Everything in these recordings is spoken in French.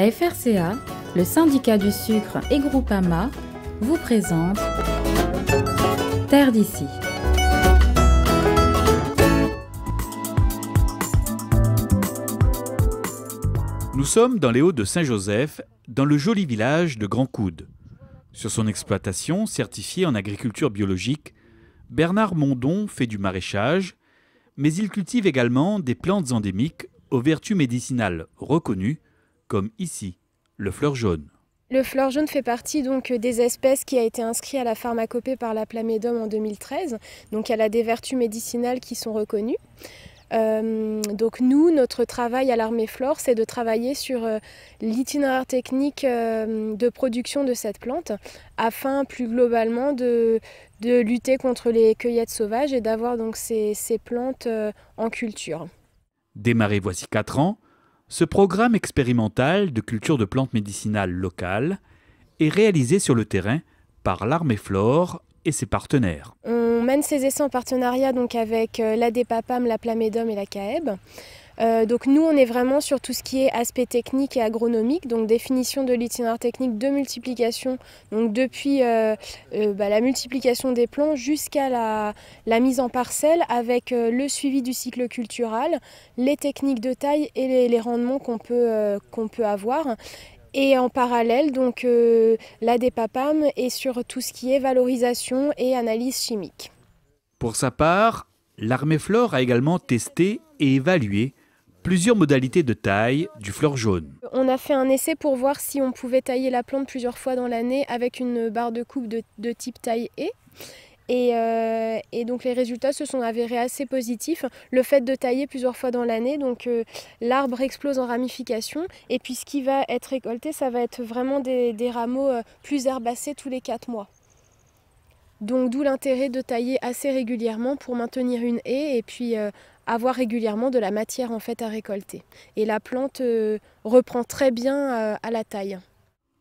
La FRCA, le syndicat du sucre et Groupama vous présente Terre d'ici. Nous sommes dans les Hauts de Saint-Joseph, dans le joli village de Grand Coude. Sur son exploitation, certifiée en agriculture biologique, Bernard Mondon fait du maraîchage, mais il cultive également des plantes endémiques aux vertus médicinales reconnues comme ici, le fleur jaune. Le fleur jaune fait partie donc des espèces qui a été inscrite à la pharmacopée par la Plamédum en 2013. Donc elle a des vertus médicinales qui sont reconnues. Euh, donc nous, notre travail à l'armée flore, c'est de travailler sur euh, l'itinéraire technique euh, de production de cette plante afin plus globalement de, de lutter contre les cueillettes sauvages et d'avoir donc ces, plantes en culture. Démarré voici 4 ans, ce programme expérimental de culture de plantes médicinales locales est réalisé sur le terrain par l'armée Flore et ses partenaires. On mène ces essais en partenariat donc avec l'Adepapam, euh, la Plamédum et la CAEB. Euh, donc nous, on est vraiment sur tout ce qui est aspect technique et agronomique, donc définition de l'itinéraire technique de multiplication, donc depuis euh, euh, bah, la multiplication des plants jusqu'à la, mise en parcelle avec le suivi du cycle cultural, les techniques de taille et les, rendements qu'on peut, avoir. Et en parallèle, donc la DEPAPAM est sur tout ce qui est valorisation et analyse chimique. Pour sa part, l'armée Flore a également testé et évalué plusieurs modalités de taille du fleur jaune. On a fait un essai pour voir si on pouvait tailler la plante plusieurs fois dans l'année avec une barre de coupe de, type taille E. Euh, et, donc les résultats se sont avérés assez positifs. Le fait de tailler plusieurs fois dans l'année, donc euh, l'arbre explose en ramification. Et puis ce qui va être récolté, ça va être vraiment des, rameaux euh, plus herbacés tous les quatre mois. Donc d'où l'intérêt de tailler assez régulièrement pour maintenir une haie et puis euh, avoir régulièrement de la matière en fait à récolter. Et la plante euh, reprend très bien euh, à la taille.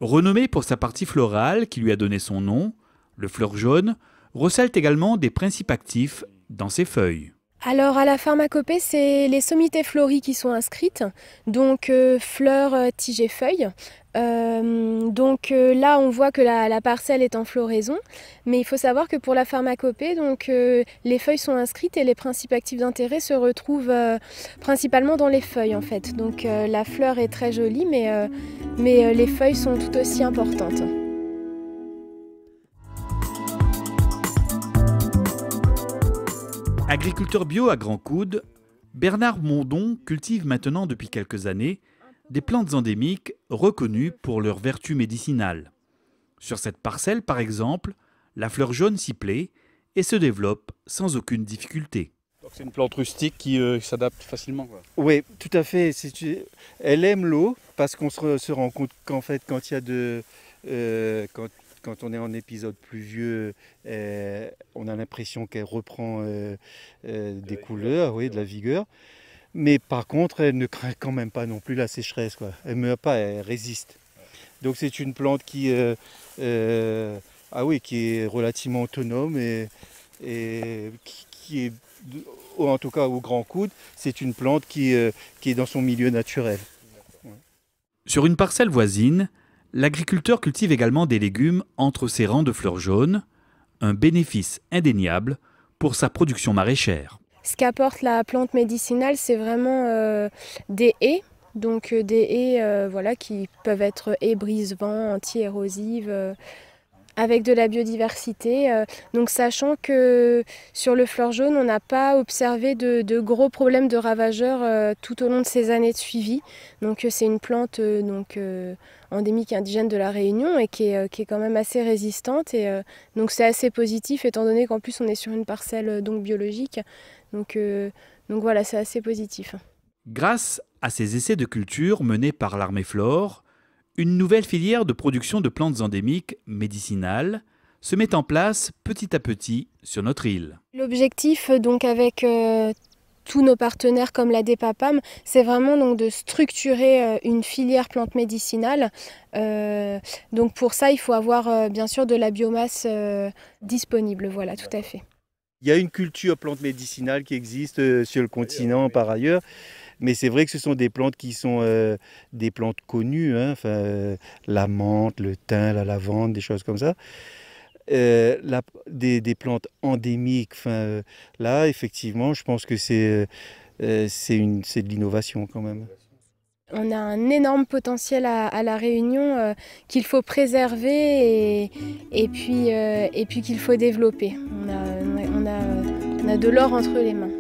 Renommée pour sa partie florale qui lui a donné son nom, le fleur jaune recèle également des principes actifs dans ses feuilles. Alors à la pharmacopée, c'est les sommités fleuries qui sont inscrites, donc fleurs, tiges et feuilles. Euh, donc euh, là, on voit que la, parcelle est en floraison, mais il faut savoir que pour la pharmacopée, donc, euh, les feuilles sont inscrites et les principes actifs d'intérêt se retrouvent principalement dans les feuilles en fait. Donc la fleur est très jolie, mais, mais les feuilles sont tout aussi importantes. Agriculteur bio à grand coudes, Bernard Mondon cultive maintenant depuis quelques années des plantes endémiques reconnues pour leurs vertus médicinales. Sur cette parcelle, par exemple, la fleur jaune s'y plaît et se développe sans aucune difficulté. C'est une plante rustique qui euh, s'adapte facilement. Oui, tout à fait. Elle aime l'eau parce qu'on se, rend compte qu'en fait, quand il y a de, euh, quand, on est en épisode pluvieux, euh, on a l'impression qu'elle reprend des couleurs, de la vigueur. Mais par contre, elle ne craint quand même pas non plus la sécheresse. Elle ne meurt pas, elle résiste. Donc c'est une plante qui, euh, euh, ah qui est relativement autonome et, qui, est, en tout cas au grand coude, c'est une plante qui, euh, est dans son milieu naturel. Sur une parcelle voisine, l'agriculteur cultive également des légumes entre ses rangs de fleurs jaunes, un bénéfice indéniable pour sa production maraîchère. Ce qu'apporte la plante médicinale, c'est vraiment euh, des haies, donc euh, des haies euh, voilà, qui peuvent être haies brise-vent, anti-érosives avec de la biodiversité. Euh, donc sachant que sur le fleur jaune, on n'a pas observé de, gros problèmes de ravageurs euh, tout au long de ces années de suivi. Donc euh, c'est une plante donc, endémique indigène de la Réunion et qui est, quand même assez résistante. Et donc c'est assez positif étant donné qu'en plus on est sur une parcelle donc biologique. Donc, donc voilà, c'est assez positif. Grâce à ces essais de culture menés par l'armée Flore, une nouvelle filière de production de plantes endémiques médicinales se met en place petit à petit sur notre île. L'objectif euh, donc avec euh, tous nos partenaires comme la DEPAPAM, c'est vraiment donc de structurer euh, une filière plante médicinale. donc pour ça, il faut avoir bien sûr de la biomasse disponible, voilà, tout à fait. Il y a une culture plante médicinale qui existe sur le continent par ailleurs. Mais c'est vrai que ce sont des plantes qui sont euh, des plantes connues, hein, euh, la menthe, le thym, la lavande, des choses comme ça. Euh, la, des, plantes endémiques, là, effectivement, je pense que c'est de l'innovation quand même. On a un énorme potentiel à, La Réunion qu'il faut préserver et, et puis, et puis qu'il faut développer. On a, on a, on a de l'or entre les mains.